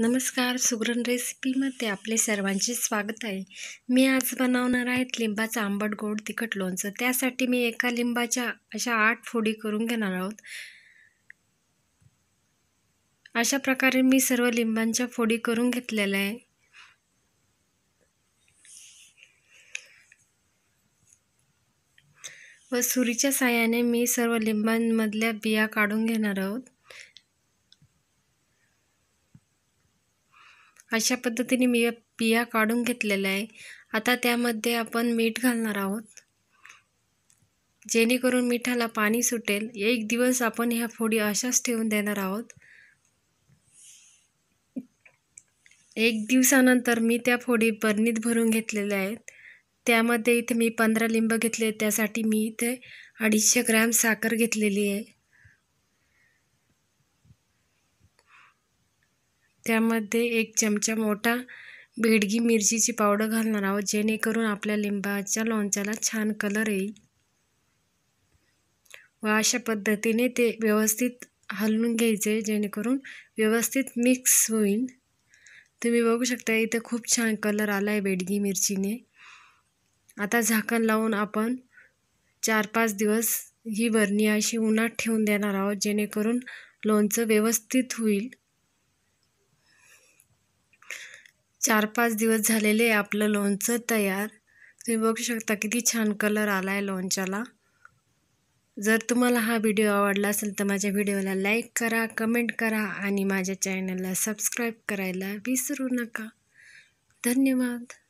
नमस्कार सुगरण रेसिपीमध्ये आपले सर्वांचे स्वागत आहे मी आज बनवणार आहे लिंबाचं आंबट गोड तिखट लोणचं त्यासाठी मी एका लिंबाच्या अशा आठ फोडी करून घेणार आहोत अशा प्रकारे मी सर्व लिंबांच्या फोडी करून घेतलेल्या आहे व सुरीच्या साह्याने मी सर्व लिंबांमधल्या बिया काढून घेणार आहोत अशा पद्धतीने मी पिया काढून घेतलेल्या आहे आता त्यामध्ये आपण मीठ घालणार आहोत जेणेकरून मिठाला पाणी सुटेल एक दिवस आपण ह्या फोडी अशाच ठेवून देणार आहोत एक दिवसानंतर मी त्या फोडी बर्नीत भरून घेतलेल्या आहेत त्यामध्ये इथे मी पंधरा लिंब घेतले त्यासाठी मी इथे अडीचशे ग्रॅम साखर घेतलेली आहे त्यामध्ये एक चमचा मोठा बेडगी मिरचीची पावडर घालणार आहोत जेणेकरून आपल्या लिंबाच्या लोणच्याला छान कलर येईल व अशा पद्धतीने ते व्यवस्थित हलवून घ्यायचे जेणेकरून व्यवस्थित मिक्स होईल तुम्ही बघू शकता इथं खूप छान कलर आला आहे बेडगी मिरचीने आता झाकण लावून आपण चार पाच दिवस ही बरणी अशी उन्हात ठेवून देणार आहोत जेणेकरून लोणचं व्यवस्थित होईल चार पाच दिवस झालेले आहे आपलं लोणचं तयार तुम्ही बघू शकता किती छान कलर आला आहे लोणच्याला जर तुम्हाला हा व्हिडिओ आवडला असेल तर माझ्या व्हिडिओला लाईक करा कमेंट करा आणि माझ्या चॅनलला सबस्क्राईब करायला विसरू नका धन्यवाद